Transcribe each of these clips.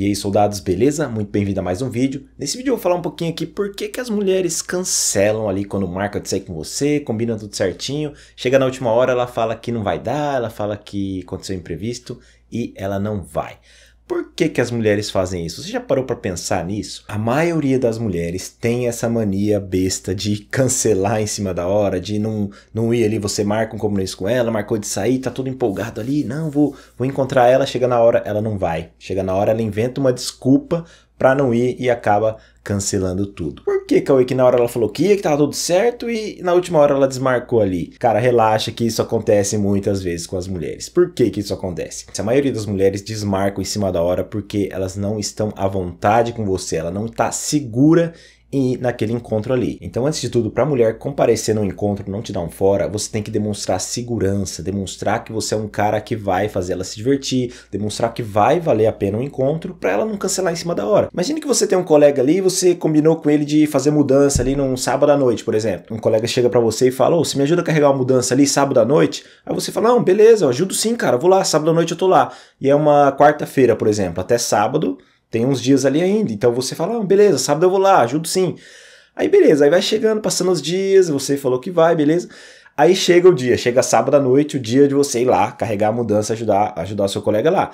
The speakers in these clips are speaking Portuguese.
E aí soldados, beleza? Muito bem-vindo a mais um vídeo. Nesse vídeo eu vou falar um pouquinho aqui por que, que as mulheres cancelam ali quando marca de sair com você, combina tudo certinho, chega na última hora ela fala que não vai dar, ela fala que aconteceu imprevisto e ela não vai. Por que, que as mulheres fazem isso? Você já parou para pensar nisso? A maioria das mulheres tem essa mania besta de cancelar em cima da hora, de não, não ir ali, você marca um compromisso com ela, marcou de sair, tá tudo empolgado ali, não, vou, vou encontrar ela, chega na hora, ela não vai. Chega na hora, ela inventa uma desculpa para não ir e acaba cancelando tudo. Por que, Cauê, que na hora ela falou que ia, que tava tudo certo e na última hora ela desmarcou ali? Cara, relaxa que isso acontece muitas vezes com as mulheres. Por que que isso acontece? A maioria das mulheres desmarcam em cima da hora porque elas não estão à vontade com você, ela não tá segura e naquele encontro ali. Então, antes de tudo, para a mulher comparecer no encontro, não te dar um fora, você tem que demonstrar segurança, demonstrar que você é um cara que vai fazer ela se divertir, demonstrar que vai valer a pena um encontro para ela não cancelar em cima da hora. Imagine que você tem um colega ali e você combinou com ele de fazer mudança ali num sábado à noite, por exemplo. Um colega chega para você e fala: "Ou oh, você me ajuda a carregar uma mudança ali sábado à noite?" Aí você fala: "Não, beleza, eu ajudo sim, cara, vou lá, sábado à noite eu tô lá". E é uma quarta-feira, por exemplo, até sábado tem uns dias ali ainda. Então você fala, ah, beleza, sábado eu vou lá, ajudo sim. Aí beleza, aí vai chegando, passando os dias, você falou que vai, beleza. Aí chega o dia, chega sábado à noite, o dia de você ir lá, carregar a mudança, ajudar, ajudar o seu colega lá.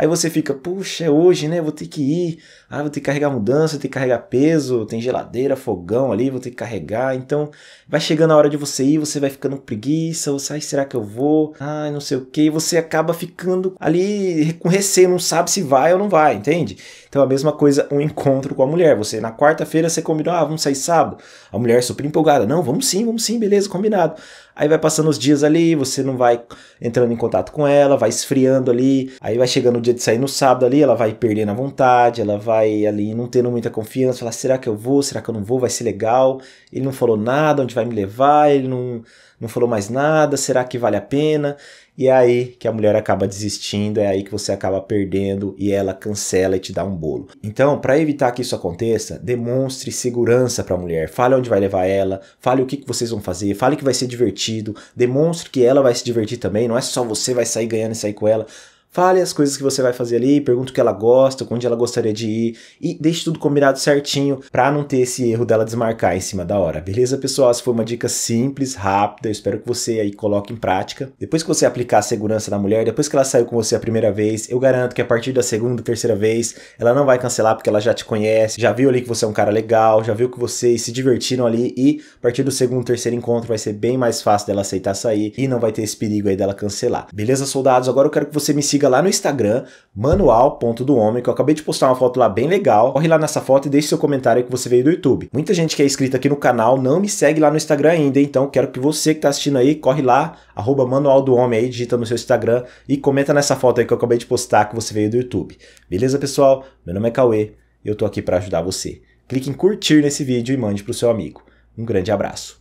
Aí você fica, puxa, é hoje, né? Vou ter que ir. Ah, vou ter que carregar mudança, vou ter que carregar peso, tem geladeira, fogão ali, vou ter que carregar. Então, vai chegando a hora de você ir, você vai ficando preguiça, você, ai, será que eu vou? Ai, não sei o que. Você acaba ficando ali com receio, não sabe se vai ou não vai, entende? Então, a mesma coisa, um encontro com a mulher. Você, na quarta-feira, você combinou, ah, vamos sair sábado. A mulher super empolgada, não, vamos sim, vamos sim, beleza, combinado. Aí vai passando os dias ali, você não vai entrando em contato com ela, vai esfriando ali, aí vai chegando o dia de sair no sábado ali, ela vai perdendo a vontade, ela vai ali não tendo muita confiança, falar, será que eu vou, será que eu não vou, vai ser legal, ele não falou nada, onde vai me levar, ele não, não falou mais nada, será que vale a pena? E é aí que a mulher acaba desistindo, é aí que você acaba perdendo e ela cancela e te dá um bolo. Então, para evitar que isso aconteça, demonstre segurança para a mulher. Fale onde vai levar ela, fale o que, que vocês vão fazer, fale que vai ser divertido, demonstre que ela vai se divertir também, não é só você vai sair ganhando e sair com ela. Fale as coisas que você vai fazer ali, pergunte o que ela gosta, onde ela gostaria de ir e deixe tudo combinado certinho para não ter esse erro dela desmarcar em cima da hora. Beleza, pessoal? Essa foi uma dica simples, rápida. Eu espero que você aí coloque em prática. Depois que você aplicar a segurança da mulher, depois que ela saiu com você a primeira vez, eu garanto que a partir da segunda, terceira vez, ela não vai cancelar porque ela já te conhece, já viu ali que você é um cara legal, já viu que vocês se divertiram ali e a partir do segundo, terceiro encontro vai ser bem mais fácil dela aceitar sair e não vai ter esse perigo aí dela cancelar. Beleza, soldados? Agora eu quero que você me siga siga lá no Instagram, manual.dohomem, que eu acabei de postar uma foto lá bem legal. Corre lá nessa foto e deixe seu comentário que você veio do YouTube. Muita gente que é inscrita aqui no canal não me segue lá no Instagram ainda, então quero que você que tá assistindo aí, corre lá, arroba manual do homem aí, digita no seu Instagram e comenta nessa foto aí que eu acabei de postar que você veio do YouTube. Beleza, pessoal? Meu nome é Cauê e eu tô aqui para ajudar você. Clique em curtir nesse vídeo e mande pro seu amigo. Um grande abraço.